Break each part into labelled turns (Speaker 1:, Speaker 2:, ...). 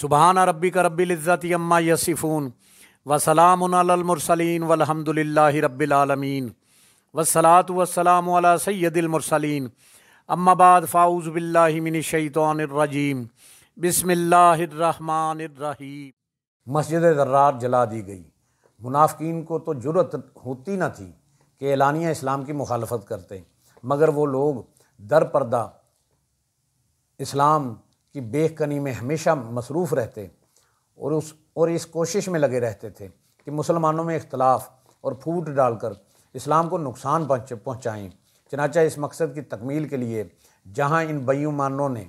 Speaker 1: सुबहान रबी का रबीज़त अम्मा यसिफ़ून वसलामसलिन वलहमदिल्ला रबालमीन वसलात वसलाम सैदिलमरसलिन अम्माबाद फ़ाउज़ बिल्लामिनशैतरजीम बसमिल्लाम मस्जिद दर्रार जला दी गई मुनाफिन को तो जरूरत होती ना थी कि एलानिया इस्लाम की मुखालफत करते मगर वो लोग दर पर्दा इस्लाम की बेकनी में हमेशा मसरूफ़ रहते और उस और इस कोशिश में लगे रहते थे कि मुसलमानों में इख्तलाफ और फूट डालकर इस्लाम को नुकसान पहुँचाएँ चनाचा इस मकसद की तकमील के लिए जहाँ इन बयुमानों ने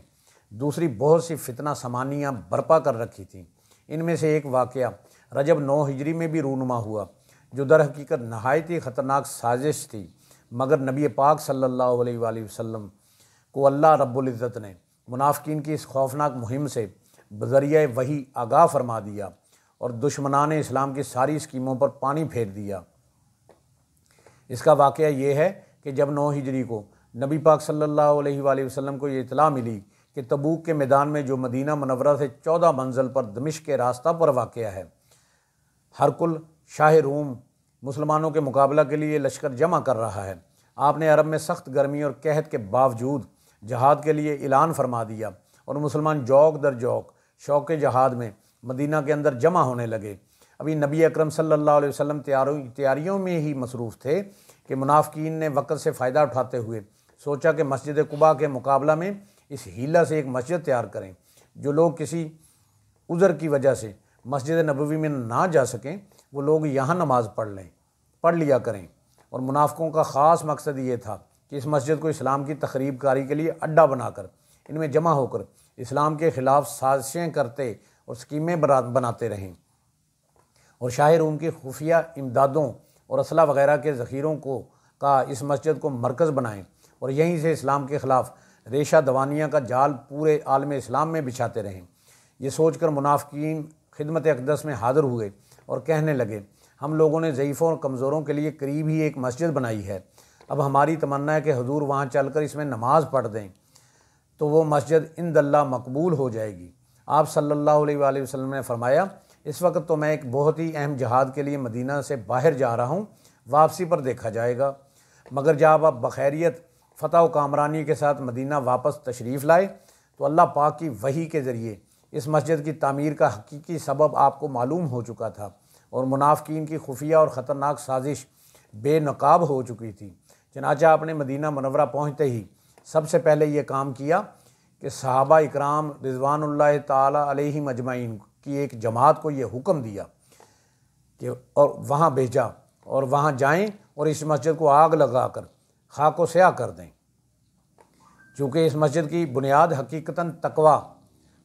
Speaker 1: दूसरी बहुत सी फितना समानियाँ बर्पा कर रखी थी इनमें से एक वाक़ रजब नौ हिजरी में भी रूनुमा हुआ जो दर हकीकत नहायत ही ख़तरनाक साजिश थी मगर नबी पाक सल्ला अलैहि को अल्लाह रब्बुल ने मुनाफिन की इस खौफनाक मुहिम से बजरिया वही आगाह फरमा दिया और दुश्मनान इस्लाम की सारी स्कीमों पर पानी फेर दिया इसका वाक़ ये है कि जब नौ हिजरी को नबी पाक सल्लल्लाहु अलैहि वसल्लम को ये इतला मिली कि तबूक के मैदान में जो मदीना मनवरा से चौदह मंजिल पर दमिश के रास्ता पर वाक़ है हरकुल शाह रूम मुसलमानों के मुकाबला के लिए लश्कर जमा कर रहा है आपने अरब में सख्त गर्मी और कहत के बावजूद जहाद के लिए ऐलान फरमा दिया और मुसलमान जौक दर जौक शौक जहाद में मदीना के अंदर जमा होने लगे अभी नबी अक्रम सल्लल्लाहु तैयारियों में ही मसरूफ़ थे कि मुनाफिकीन ने वक़्त से फ़ायदा उठाते हुए सोचा कि मस्जिद कुबा के मुकाबला में इस हीला से एक मस्जिद तैयार करें जो लोग किसी उज़र की वजह से मस्जिद नबवी में ना जा सकें वो लोग यहाँ नमाज़ पढ़ लें पढ़ लिया करें और मुनाफ़ों का ख़ास मकसद ये था कि इस मस्जिद को इस्लाम की तकरीब कारी के लिए अड्डा बनाकर इनमें जमा होकर इस्लाम के ख़िलाफ़ साजिशें करते और स्कीमें बनाते रहें और शाह रूम की खुफिया इमदादों और असला वगैरह के ज़ख़ीरों को का इस मस्जिद को मरकज़ बनाएँ और यहीं से इस्लाम के ख़िलाफ़ रेशा दवानिया का जाल पूरे आलम इस्लाम में बिछाते रहें यह सोचकर मुनाफिकीन खिदमत अकदस में हाज़िर हुए और कहने लगे हम लोगों ने ज़यीफ़ों और कमज़ोरों के लिए करीब ही एक मस्जिद बनाई है अब हमारी तमन्ना है कि हजूर वहाँ चल कर इसमें नमाज़ पढ़ दें तो वो मस्जिद इन दल्ला मकबूल हो जाएगी आप सल्लल्लाहु अलैहि वसल्लम ने फरमाया इस वक्त तो मैं एक बहुत ही अहम जहाद के लिए मदीना से बाहर जा रहा हूँ वापसी पर देखा जाएगा मगर जब आप बखैरियत फ़तह व कामरानी के साथ मदीना वापस तशरीफ़ लाए तो अल्लाह पाक की वही के ज़रिए इस मस्जिद की तमीर का हकीकी सबब आपको मालूम हो चुका था और मुनाफिन की खुफिया और ख़तरनाक साजिश बेनकाब हो चुकी थी चनाचा आपने मदीना मनवरा पहुँचते ही सबसे पहले ये काम किया कि सहाबा इकराम रिजवानल तलही मजमाइन की एक जमात को ये हुक्म दिया कि और वहाँ भेजा और वहाँ जाएँ और इस मस्जिद को आग लगा कर खाको स्या कर दें चूँकि इस मस्जिद की बुनियाद हकीकता तकवा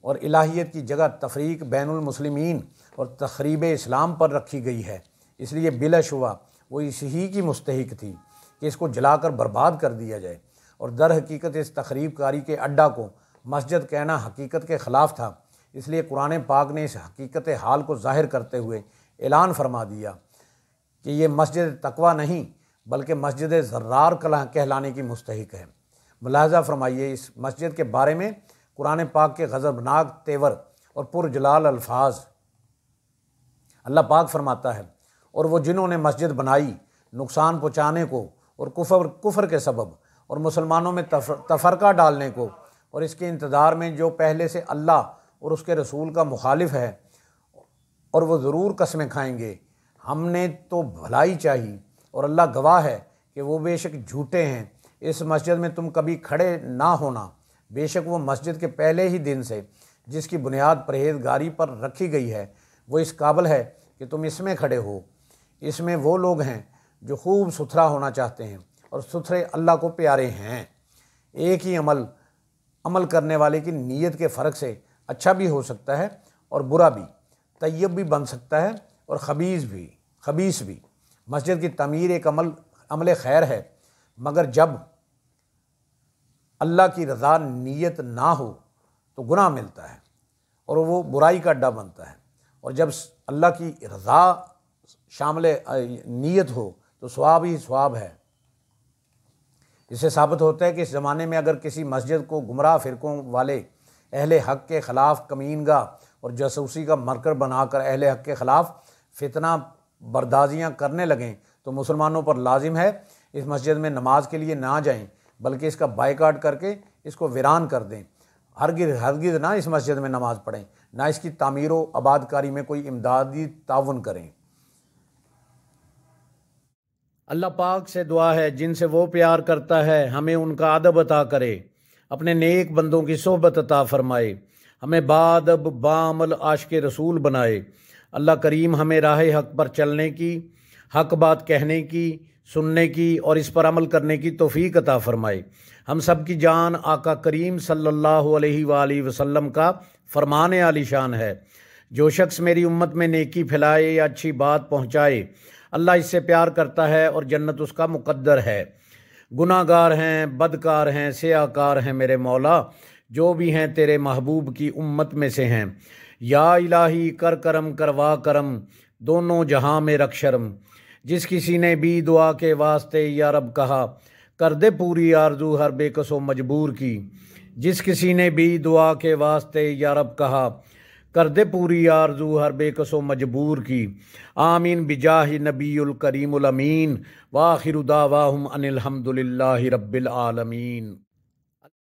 Speaker 1: और इलाहियत की जगह तफरीक बैनमसलिमिन और तकरीब इस्लाम पर रखी गई है इसलिए बिलश हुआ वो इस ही की मुस्तक थी कि इसको जलाकर बर्बाद कर दिया जाए और दर हकीकत इस तकरीबकारी के अड्डा को मस्जिद कहना हकीकत के ख़िलाफ़ था इसलिए कुरान पाक ने इस हकीकत हाल को ज़ाहिर करते हुए ऐलान फरमा दिया कि ये मस्जिद तकवा नहीं बल्कि मस्जिद जर्रार कहलाने की मुस्तक है मुलाजा फरमाइए इस मस्जिद के बारे में कुरान पाक के गज़बनाक तेवर और पुरजलाल अल्फाज अल्लाह पाक फरमाता है और वो जिन्होंने मस्जिद बनाई नुकसान पहुँचाने को और कुफर कुफर के सबब और मुसलमानों में तफरका डालने को और इसके इंतज़ार में जो पहले से अल्लाह और उसके रसूल का मुखालिफ है और वो ज़रूर कसमें खाएंगे हमने तो भलाई चाहिए और अल्लाह गवाह है कि वो बेशक झूठे हैं इस मस्जिद में तुम कभी खड़े ना होना बेशक वो मस्जिद के पहले ही दिन से जिसकी बुनियाद परहेजगारी पर रखी गई है वो इस काबल है कि तुम इसमें खड़े हो इसमें वो लोग हैं जो खूब सुथरा होना चाहते हैं और सुथरे अल्लाह को प्यारे हैं एक ही अमल अमल करने वाले की नीयत के फ़र्क से अच्छा भी हो सकता है और बुरा भी तयब भी बन सकता है और खबीज़ भी खबीस भी मस्जिद की तमीर एक अमल अमल खैर है मगर जब अल्लाह की रजा नीयत ना हो तो गुनाह मिलता है और वो बुराई का अड्डा बनता है और जब अल्लाह की रज़ा शामिल नीयत हो तो स्वाब ही स्वाब है इससे साबित होता है कि इस ज़माने में अगर किसी मस्जिद को गुमराह फ़िरकों वाले अहल हक के ख़िलाफ़ कमीनगा और जासूसी का मरकर बनाकर अहल हक के ख़िलाफ़ फितना बर्दाजियाँ करने लगें तो मुसलमानों पर लाजिम है इस मस्जिद में नमाज के लिए ना जाएं बल्कि इसका बाइकाट करके इसको वीरान कर दें हरगिर हरगिर ना इस मस्जिद में नमाज़ पढ़ें ना इसकी तामीर आबादकारी में कोई इमदादी ताउन करें अल्लाह पाक से दुआ है जिनसे वो प्यार करता है हमें उनका अदब अता करे अपने नेक बंदों की सोहबत अता फरमाए हमें बादब बामल के रसूल बनाए अल्लाह करीम हमें राह हक पर चलने की हक बात कहने की सुनने की और इस पर अमल करने की तोफ़ी अता फ़रमाए हम सब की जान आका करीम सल्लल्लाहु अलैहि वसल्लम का फरमान आलिशान है जो शख्स मेरी उम्मत में नेकी फैलाए या अच्छी बात पहुँचाए अल्लाह इससे प्यार करता है और जन्नत उसका मुकद्दर है गुनागार हैं बदकार हैं सयाकार हैं मेरे मौला जो भी हैं तेरे महबूब की उम्मत में से हैं या इलाही कर करम करवा करम दोनों जहाँ में रख शर्म जिस किसी ने भी दुआ के वास्ते या रब कहा कर दे पूरी आरजू हर बेकसो मजबूर की जिस किसी ने भी दुआ के वास्ते या रब कहा कर दे पूरी आरजू हर बेकसो मजबूर की आमीन बिजाह नबील करीमल अमीन वाहिर दावाहम अनिलहमदिल्ला रब्बिल आलमीन